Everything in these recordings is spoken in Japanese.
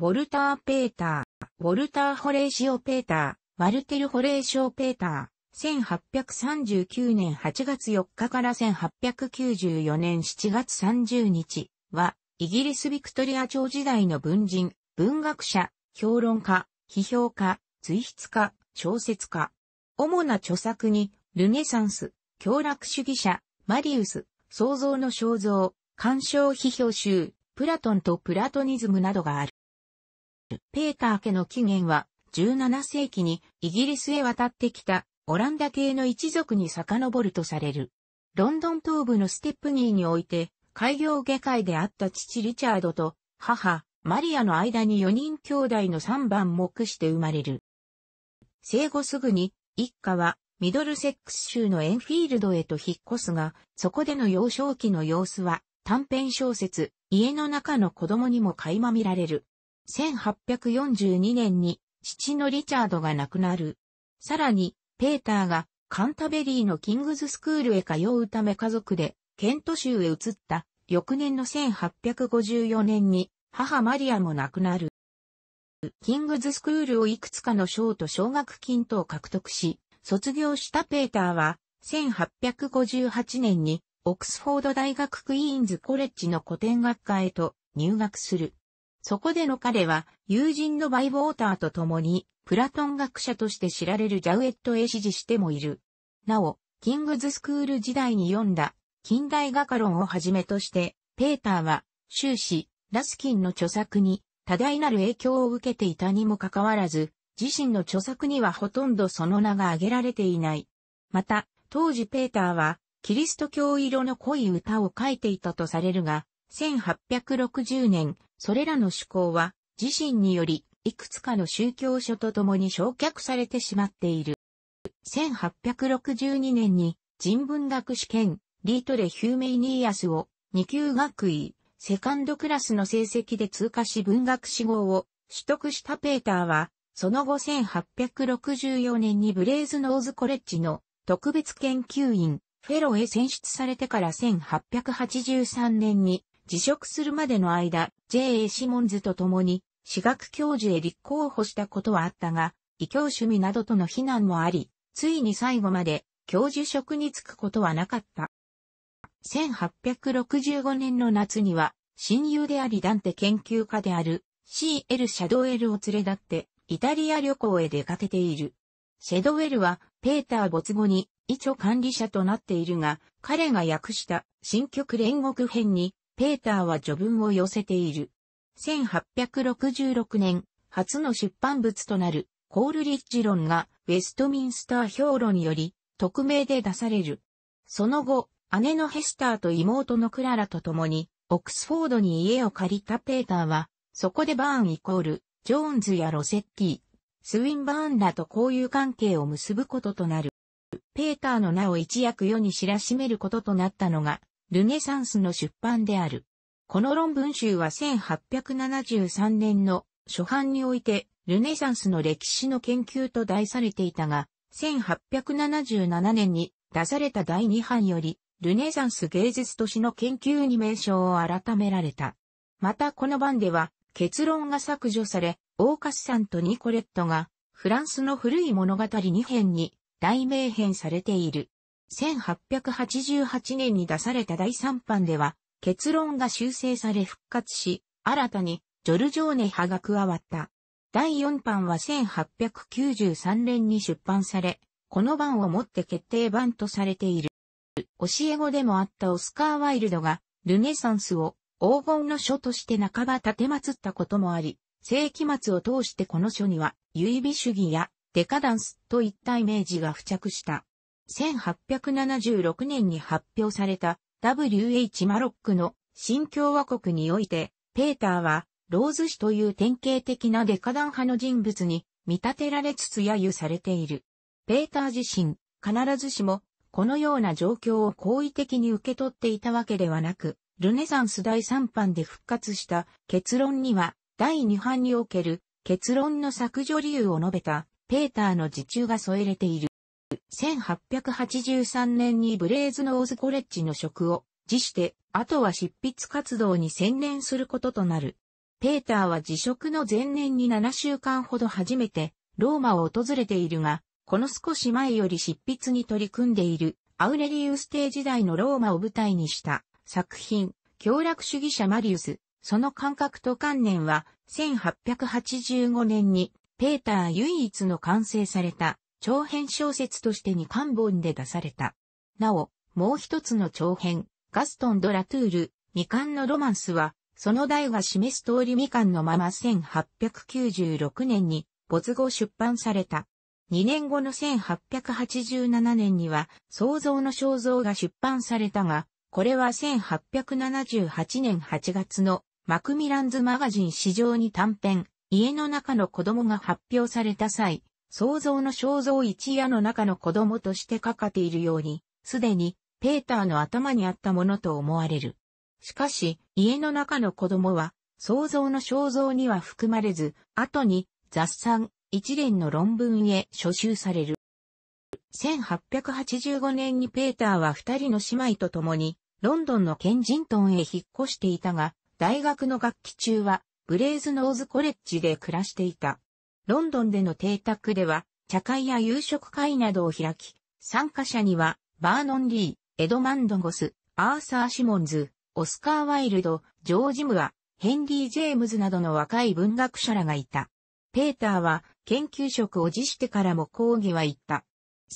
ウォルター・ペーター、ウォルター・ホレーシオ・ペーター、ワルテル・ホレーシー・ペーター、1839年8月4日から1894年7月30日は、イギリス・ビクトリア朝時代の文人、文学者、評論家、批評家、随筆家、小説家。主な著作に、ルネサンス、狂楽主義者、マリウス、創造の肖像、鑑賞批評集、プラトンとプラトニズムなどがある。ペーター家の起源は、17世紀にイギリスへ渡ってきたオランダ系の一族に遡るとされる。ロンドン東部のステップニーにおいて、開業外科医であった父リチャードと母、マリアの間に4人兄弟の3番目して生まれる。生後すぐに、一家はミドルセックス州のエンフィールドへと引っ越すが、そこでの幼少期の様子は短編小説、家の中の子供にも垣間見られる。1842年に父のリチャードが亡くなる。さらに、ペーターがカンタベリーのキングズスクールへ通うため家族でケント州へ移った翌年の1854年に母マリアも亡くなる。キングズスクールをいくつかの賞と奨学金等を獲得し、卒業したペーターは1858年にオックスフォード大学クイーンズコレッジの古典学科へと入学する。そこでの彼は友人のバイウォーターと共にプラトン学者として知られるジャウエットへ支持してもいる。なお、キングズスクール時代に読んだ近代画家論をはじめとして、ペーターは終始ラスキンの著作に多大なる影響を受けていたにもかかわらず、自身の著作にはほとんどその名が挙げられていない。また、当時ペーターは、キリスト教色の濃い歌を書いていたとされるが、1860年、それらの趣向は自身によりいくつかの宗教書と共に焼却されてしまっている。1862年に人文学試験リートレ・ヒューメイニーアスを二級学位セカンドクラスの成績で通過し文学志望を取得したペーターはその後1864年にブレイズノーズコレッジの特別研究員フェロへ選出されてから1883年に辞職するまでの間、J.A. シモンズと共に、私学教授へ立候補したことはあったが、異教趣味などとの非難もあり、ついに最後まで教授職に就くことはなかった。1865年の夏には、親友でありダンテ研究家である C.L. シャドウェルを連れ立って、イタリア旅行へ出かけている。シェドウェルは、ペーター没後に、一応管理者となっているが、彼が訳した、新曲煉獄編に、ペーターは序文を寄せている。1866年、初の出版物となる、コールリッジ論が、ウェストミンスター評論により、匿名で出される。その後、姉のヘスターと妹のクララと共に、オックスフォードに家を借りたペーターは、そこでバーンイコール、ジョーンズやロセッティ、スウィンバーンらと交友関係を結ぶこととなる。ペーターの名を一躍世に知らしめることとなったのが、ルネサンスの出版である。この論文集は1873年の初版において、ルネサンスの歴史の研究と題されていたが、1877年に出された第2版より、ルネサンス芸術都市の研究に名称を改められた。またこの版では、結論が削除され、オーカスさんとニコレットが、フランスの古い物語2編に、題名編されている。1888年に出された第3版では、結論が修正され復活し、新たにジョルジョーネ派が加わった。第4版は1893年に出版され、この版をもって決定版とされている。教え子でもあったオスカー・ワイルドが、ルネサンスを黄金の書として半ば立て祀ったこともあり、世紀末を通してこの書には、唯美主義やデカダンスといったイメージが付着した。1876年に発表された WH マロックの新共和国において、ペーターはローズ氏という典型的なデカダン派の人物に見立てられつつ揶揄されている。ペーター自身、必ずしもこのような状況を好意的に受け取っていたわけではなく、ルネサンス第3版で復活した結論には、第2版における結論の削除理由を述べたペーターの自中が添えれている。1883年にブレーズノーズコレッジの職を辞して、あとは執筆活動に専念することとなる。ペーターは辞職の前年に7週間ほど初めてローマを訪れているが、この少し前より執筆に取り組んでいるアウレリウステー時代のローマを舞台にした作品、協楽主義者マリウス、その感覚と観念は1885年にペーター唯一の完成された長編小説として2巻本で出された。なお、もう一つの長編、ガストン・ド・ラトゥール、未完のロマンスは、その題が示す通り未完のまま1896年に没後出版された。2年後の1887年には、創造の肖像が出版されたが、これは1878年8月のマクミランズマガジン市場に短編、家の中の子供が発表された際、創造の肖像一夜の中の子供としてかかっているように、すでに、ペーターの頭にあったものと思われる。しかし、家の中の子供は、創造の肖像には含まれず、後に、雑産、一連の論文へ書集される。1885年にペーターは二人の姉妹と共に、ロンドンのケンジントンへ引っ越していたが、大学の学期中は、ブレイズノーズコレッジで暮らしていた。ロンドンでの邸宅では、茶会や夕食会などを開き、参加者には、バーノン・リー、エドマンド・ゴス、アーサー・シモンズ、オスカー・ワイルド、ジョージ・ムア、ヘンリー・ジェームズなどの若い文学者らがいた。ペーターは研究職を辞してからも講義は行った。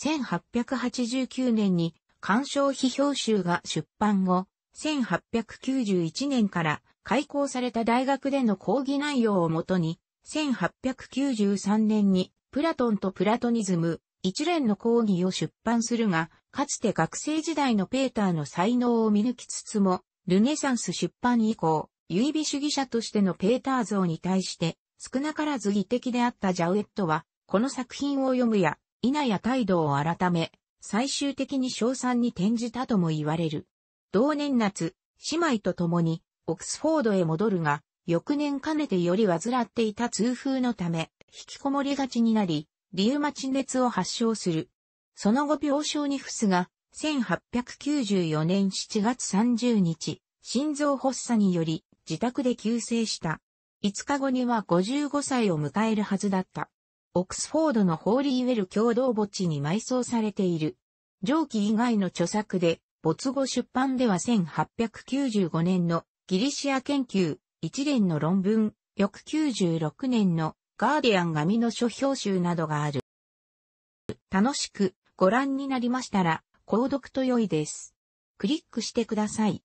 1889年に鑑賞批評集が出版後、1891年から開校された大学での講義内容をもとに1893年にプラトンとプラトニズム、一連の講義を出版するが、かつて学生時代のペーターの才能を見抜きつつも、ルネサンス出版以降、唯美主義者としてのペーター像に対して、少なからず疑的であったジャウエットは、この作品を読むや、否や態度を改め、最終的に賞賛に転じたとも言われる。同年夏、姉妹と共に、オックスフォードへ戻るが、翌年かねてより患っていた痛風のため、引きこもりがちになり、リウマチ熱を発症する。その後病床に伏すが、1894年7月30日、心臓発作により自宅で急性した。5日後には55歳を迎えるはずだった。オクスフォードのホーリーウェル共同墓地に埋葬されている。上記以外の著作で、没後出版では1895年のギリシア研究一連の論文、翌96年のガーディアン紙の書評集などがある。楽しくご覧になりましたら、購読と良いです。クリックしてください。